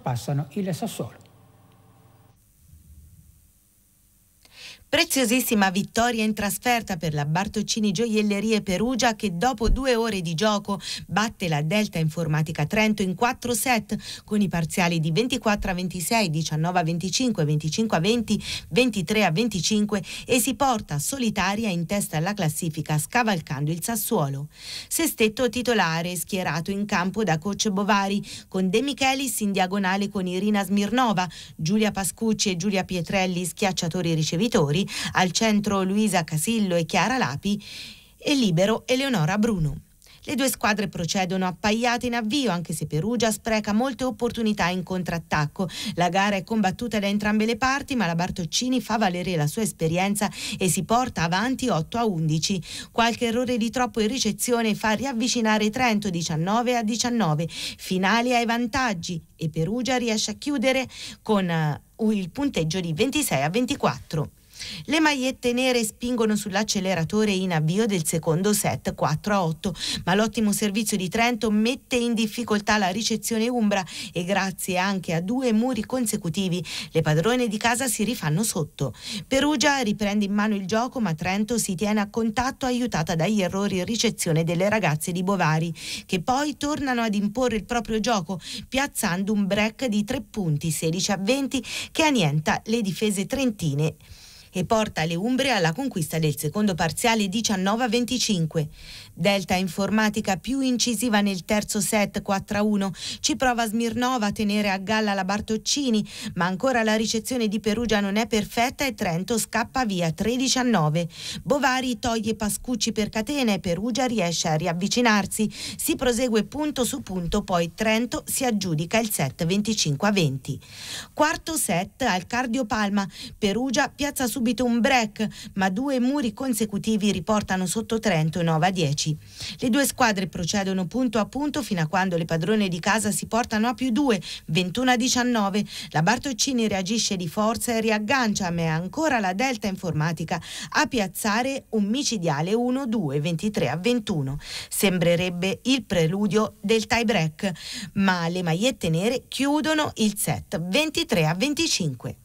passano il Sassuolo. Preziosissima vittoria in trasferta per la Bartoccini Gioiellerie Perugia che dopo due ore di gioco batte la Delta Informatica Trento in quattro set con i parziali di 24 a 26, 19 a 25, 25 a 20, 23 a 25 e si porta solitaria in testa alla classifica scavalcando il Sassuolo. Sestetto titolare schierato in campo da coach Bovari con De Michelis in diagonale con Irina Smirnova, Giulia Pascucci e Giulia Pietrelli schiacciatori ricevitori Fiori, al centro Luisa Casillo e Chiara Lapi e libero Eleonora Bruno. Le due squadre procedono appaiate in avvio, anche se Perugia spreca molte opportunità in contrattacco. La gara è combattuta da entrambe le parti, ma la Bartoccini fa valere la sua esperienza e si porta avanti 8 a 11. Qualche errore di troppo in ricezione fa riavvicinare Trento 19 a 19. Finali ai vantaggi e Perugia riesce a chiudere con eh, il punteggio di 26 a 24. Le magliette nere spingono sull'acceleratore in avvio del secondo set 4 a 8, ma l'ottimo servizio di Trento mette in difficoltà la ricezione Umbra e grazie anche a due muri consecutivi le padrone di casa si rifanno sotto. Perugia riprende in mano il gioco ma Trento si tiene a contatto aiutata dagli errori in ricezione delle ragazze di Bovari che poi tornano ad imporre il proprio gioco piazzando un break di 3 punti 16 a 20 che annienta le difese trentine e porta le Umbre alla conquista del secondo parziale 19-25. Delta informatica più incisiva nel terzo set 4-1, ci prova Smirnova a tenere a galla la Bartoccini, ma ancora la ricezione di Perugia non è perfetta e Trento scappa via 13-9. Bovari toglie Pascucci per catena e Perugia riesce a riavvicinarsi. Si prosegue punto su punto, poi Trento si aggiudica il set 25-20. Quarto set al Cardio Palma, Perugia piazza su subito un break, ma due muri consecutivi riportano sotto Trento 9 a 10. Le due squadre procedono punto a punto fino a quando le padrone di casa si portano a più 2, 21 a 19. La Bartoccini reagisce di forza e riaggancia, ma è ancora la Delta Informatica a piazzare un micidiale 1-2, 23 a 21. Sembrerebbe il preludio del tie break, ma le magliette nere chiudono il set 23 a 25.